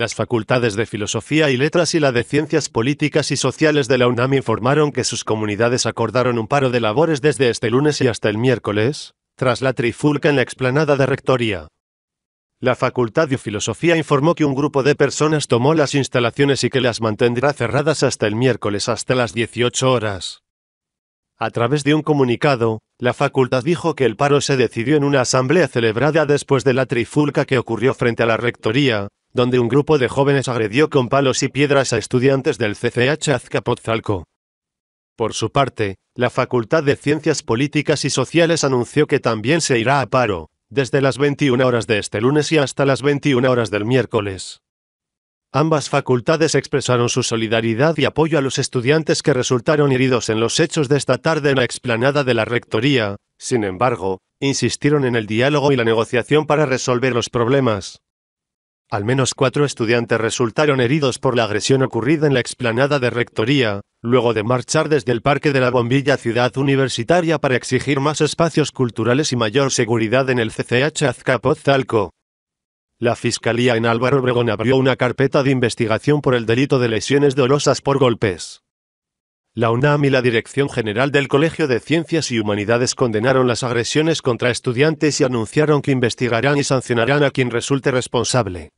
Las facultades de Filosofía y Letras y la de Ciencias Políticas y Sociales de la UNAM informaron que sus comunidades acordaron un paro de labores desde este lunes y hasta el miércoles, tras la trifulca en la explanada de Rectoría. La Facultad de Filosofía informó que un grupo de personas tomó las instalaciones y que las mantendrá cerradas hasta el miércoles hasta las 18 horas. A través de un comunicado, la facultad dijo que el paro se decidió en una asamblea celebrada después de la trifulca que ocurrió frente a la rectoría, donde un grupo de jóvenes agredió con palos y piedras a estudiantes del CCH Azcapotzalco. Por su parte, la Facultad de Ciencias Políticas y Sociales anunció que también se irá a paro, desde las 21 horas de este lunes y hasta las 21 horas del miércoles. Ambas facultades expresaron su solidaridad y apoyo a los estudiantes que resultaron heridos en los hechos de esta tarde en la explanada de la Rectoría, sin embargo, insistieron en el diálogo y la negociación para resolver los problemas. Al menos cuatro estudiantes resultaron heridos por la agresión ocurrida en la explanada de Rectoría, luego de marchar desde el Parque de la Bombilla Ciudad Universitaria para exigir más espacios culturales y mayor seguridad en el CCH Azcapotzalco. La Fiscalía en Álvaro Obregón abrió una carpeta de investigación por el delito de lesiones dolosas por golpes. La UNAM y la Dirección General del Colegio de Ciencias y Humanidades condenaron las agresiones contra estudiantes y anunciaron que investigarán y sancionarán a quien resulte responsable.